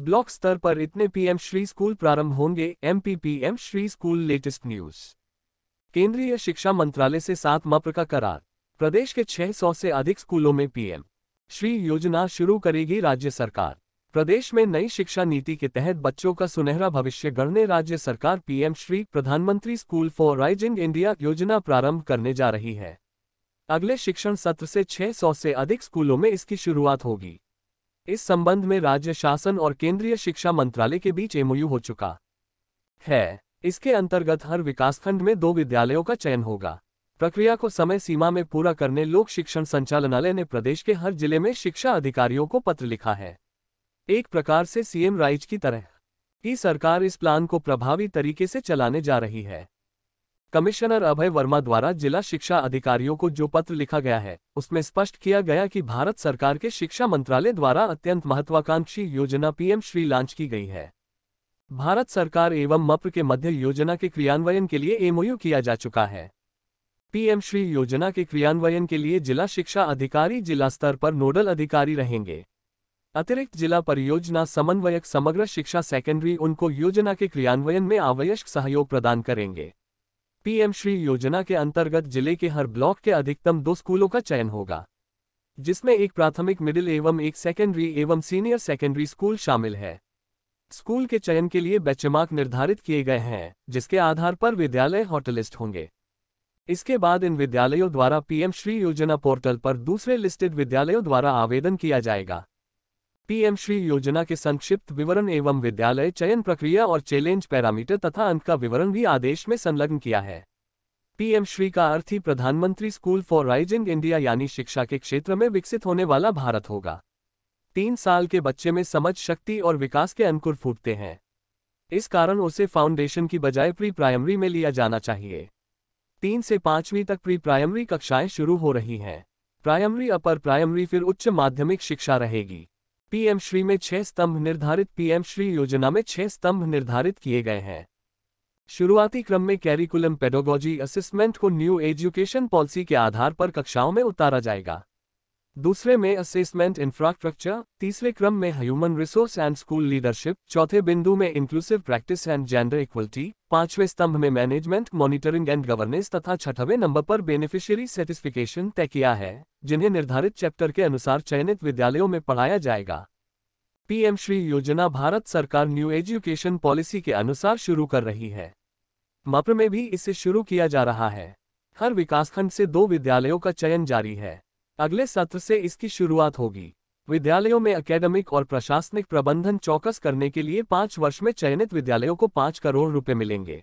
block स्तर पर इतने पीएम श्री स्कूल प्रारंभ होंगे MP PM Shri school latest news केंद्रीय शिक्षा मंत्रालय से सात मप्र का करार प्रदेश के 600 से अधिक स्कूलों में पीएम श्री योजना शुरू करेगी राज्य सरकार प्रदेश में नई शिक्षा नीति के तहत बच्चों का सुनहरा भविष्य गढ़ने राज्य सरकार पीएम श्री प्रधानमंत्री स्कूल फॉर राइजिंग इंडिया योजना प्रारंभ करने जा रही है अगले शिक्षण सत्र से 600 से अधिक स्कूलों में इसकी शुरुआत होगी इस संबंध में राज्य शासन और केंद्रीय शिक्षा मंत्रालय के बीच एमओयू हो चुका है इसके अंतर्गत हर विकासखंड में दो विद्यालयों का चयन होगा प्रक्रिया को समय सीमा में पूरा करने लोक शिक्षण संचालनालय ने प्रदेश के हर जिले में शिक्षा अधिकारियों को पत्र लिखा है एक प्रकार से सीएम राइज की तरह की सरकार इस प्लान को प्रभावी तरीके से चलाने जा रही है कमिश्नर अभय वर्मा द्वारा जिला शिक्षा अधिकारियों को जो पत्र लिखा गया है उसमें स्पष्ट किया गया कि भारत सरकार के शिक्षा मंत्रालय द्वारा अत्यंत महत्वाकांक्षी योजना पीएम श्री लॉन्च की गई है भारत सरकार एवं मप्र के मध्य योजना के क्रियान्वयन के लिए एमओयू किया जा चुका है पीएम श्री योजना के क्रियान्वयन के लिए जिला शिक्षा अधिकारी जिला स्तर पर नोडल अधिकारी रहेंगे अतिरिक्त जिला परियोजना समन्वयक समग्र शिक्षा सेकेंडरी उनको योजना के क्रियान्वयन में आवश्यक सहयोग प्रदान करेंगे पीएम श्री योजना के अंतर्गत जिले के हर ब्लॉक के अधिकतम दो स्कूलों का चयन होगा जिसमें एक प्राथमिक मिडिल एवं एक सेकेंडरी एवं सीनियर सेकेंडरी स्कूल शामिल है स्कूल के चयन के लिए बेचमार्क निर्धारित किए गए हैं जिसके आधार पर विद्यालय हॉटलिस्ट होंगे इसके बाद इन विद्यालयों द्वारा पीएम श्री योजना पोर्टल पर दूसरे लिस्टेड विद्यालयों द्वारा आवेदन किया जाएगा पीएम श्री योजना के संक्षिप्त विवरण एवं विद्यालय चयन प्रक्रिया और चैलेंज पैरामीटर तथा अंक का विवरण भी आदेश में संलग्न किया है पीएम श्री का अर्थ ही प्रधानमंत्री स्कूल फॉर राइजिंग इंडिया यानी शिक्षा के क्षेत्र में विकसित होने वाला भारत होगा तीन साल के बच्चे में समझ शक्ति और विकास के अंकुर फूटते हैं इस कारण उसे फाउंडेशन की बजाय प्री प्राइमरी में लिया जाना चाहिए तीन से पांचवीं तक प्री प्राइमरी कक्षाएं शुरू हो रही हैं प्राइमरी अपर प्राइमरी फिर उच्च माध्यमिक शिक्षा रहेगी पीएम श्री में छह स्तंभ निर्धारित पीएम श्री योजना में छह स्तंभ निर्धारित किए गए हैं शुरुआती क्रम में कैरिकुलम पेडोगॉजी असिस्मेंट को न्यू एजुकेशन पॉलिसी के आधार पर कक्षाओं में उतारा जाएगा दूसरे में असेसमेंट इंफ्रास्ट्रक्चर तीसरे क्रम में human resource and school leadership चौथे बिंदु में inclusive practice and gender equality पांचवें स्तंभ में मैनेजमेंट मॉनिटरिंग एंड गवर्नेंस तथा छठवें नंबर पर बेनिफिशियरी सेटिस्फिकेशन तय किया है जिन्हें निर्धारित चैप्टर के अनुसार चयनित विद्यालयों में पढ़ाया जाएगा पीएम श्री योजना भारत सरकार न्यू एजुकेशन पॉलिसी के अनुसार शुरू कर रही है मप्र में भी इसे शुरू किया जा रहा है हर विकासखंड से दो विद्यालयों का चयन जारी है अगले सत्र से इसकी शुरुआत होगी विद्यालयों में अकेडमिक और प्रशासनिक प्रबंधन चौकस करने के लिए पांच वर्ष में चयनित विद्यालयों को पांच करोड़ रुपए मिलेंगे